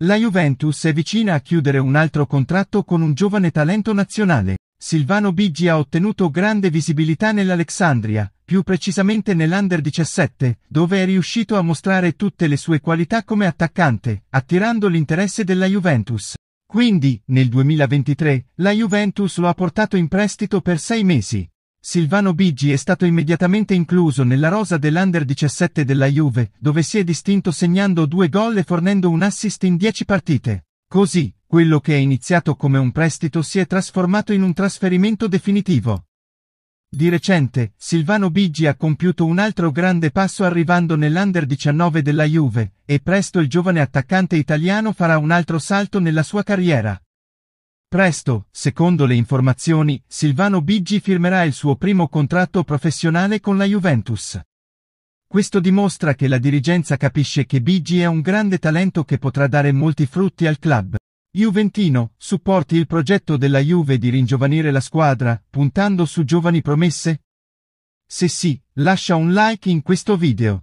La Juventus è vicina a chiudere un altro contratto con un giovane talento nazionale. Silvano Biggi ha ottenuto grande visibilità nell'Alexandria, più precisamente nell'Under 17, dove è riuscito a mostrare tutte le sue qualità come attaccante, attirando l'interesse della Juventus. Quindi, nel 2023, la Juventus lo ha portato in prestito per sei mesi. Silvano Biggi è stato immediatamente incluso nella rosa dell'Under 17 della Juve, dove si è distinto segnando due gol e fornendo un assist in dieci partite. Così, quello che è iniziato come un prestito si è trasformato in un trasferimento definitivo. Di recente, Silvano Biggi ha compiuto un altro grande passo arrivando nell'Under 19 della Juve, e presto il giovane attaccante italiano farà un altro salto nella sua carriera. Presto, secondo le informazioni, Silvano Biggi firmerà il suo primo contratto professionale con la Juventus. Questo dimostra che la dirigenza capisce che Biggi è un grande talento che potrà dare molti frutti al club. Juventino, supporti il progetto della Juve di ringiovanire la squadra, puntando su giovani promesse? Se sì, lascia un like in questo video.